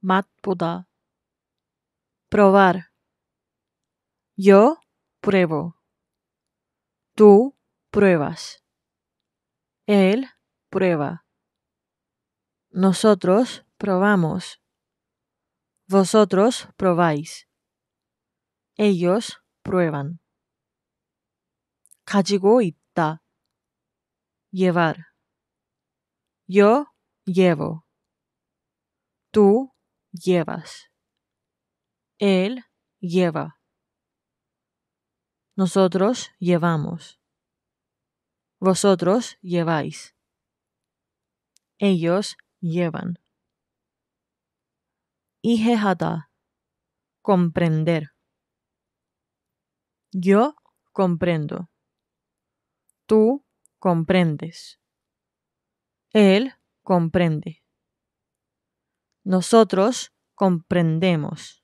matpuda probar yo pruebo tú pruebas él prueba nosotros probamos vosotros probáis ellos prueban 가지고 llevar yo llevo tú llevas. Él lleva. Nosotros llevamos. Vosotros lleváis. Ellos llevan. Ijehata. Comprender. Yo comprendo. Tú comprendes. Él comprende. Nosotros comprendemos.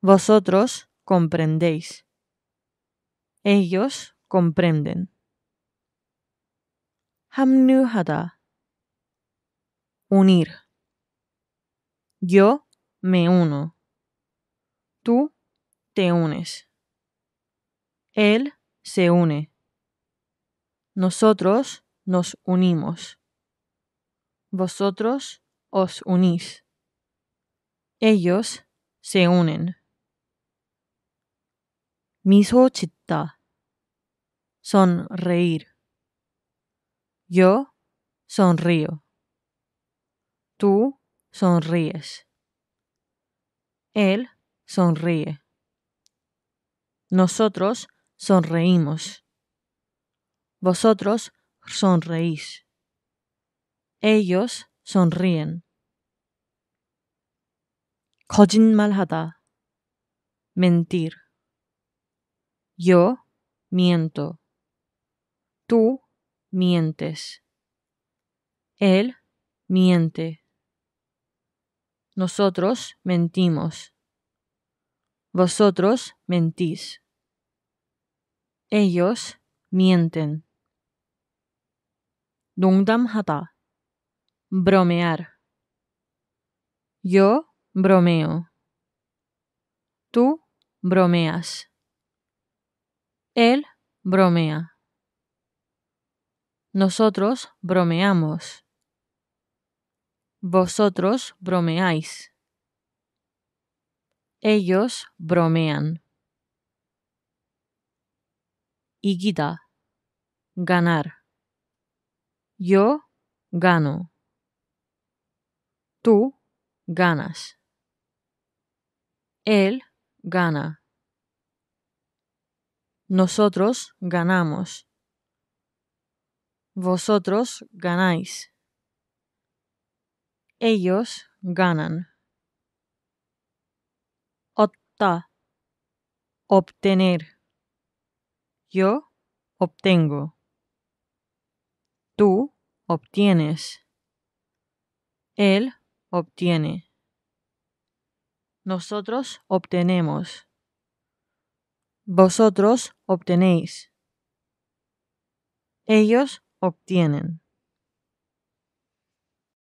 Vosotros comprendéis. Ellos comprenden. Hamnuhada. Unir. Yo me uno. Tú te unes. Él se une. Nosotros nos unimos. Vosotros os unís. Ellos se unen. Miso chitta. Sonreír. Yo sonrío. Tú sonríes. Él sonríe. Nosotros sonreímos. Vosotros sonreís. Ellos sonríen. malhata. mentir. Yo miento. Tú mientes. Él miente. Nosotros mentimos. Vosotros mentís. Ellos mienten. 농담하다 Bromear. Yo bromeo. Tú bromeas. Él bromea. Nosotros bromeamos. Vosotros bromeáis. Ellos bromean. Iguida, Ganar. Yo gano. Tú ganas. Él gana. Nosotros ganamos. Vosotros ganáis. Ellos ganan. Otta. Obtener. Yo obtengo. Tú obtienes. Él obtiene. Nosotros obtenemos. Vosotros obtenéis. Ellos obtienen.